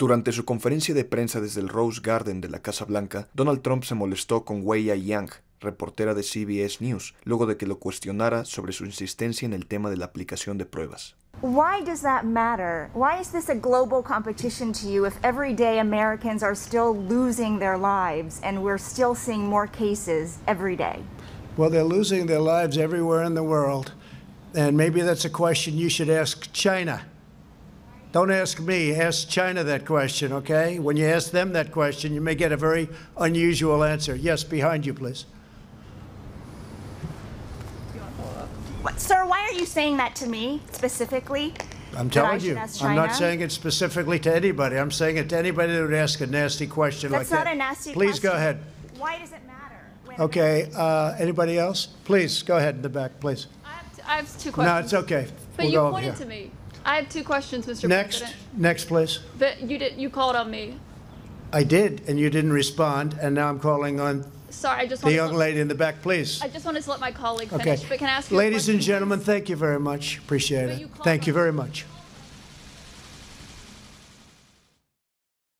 Durante su conferencia de prensa desde el Rose Garden de la Casa Blanca, Donald Trump se molestó con Wei Yang, reportera de CBS News, luego de que lo cuestionara sobre su insistencia en el tema de la aplicación de pruebas. Why does that matter? Why is this a global competition to you if everyday Americans are still losing their lives and we're still seeing more cases every day? Well, they're losing their lives everywhere in the world. And maybe that's a question you should ask China. Don't ask me, ask China that question, okay? When you ask them that question, you may get a very unusual answer. Yes, behind you, please. What, sir, why are you saying that to me specifically? I'm telling you. I'm not saying it specifically to anybody. I'm saying it to anybody that would ask a nasty question That's like that. That's not a nasty Please question. go ahead. Why does it matter? Okay. Uh, anybody else? Please go ahead in the back, please. I have, to, I have two questions. No, it's okay. But we'll you pointed to me. I have two questions, Mr. Next, President. next, please. But you did, you called on me. I did, and you didn't respond, and now I'm calling on Sorry, I just the young to, lady in the back, please. I just wanted to let my colleague Okay. finish, but can I ask you a Ladies question, and please? gentlemen, thank you very much. Appreciate But it. you Thank you very much.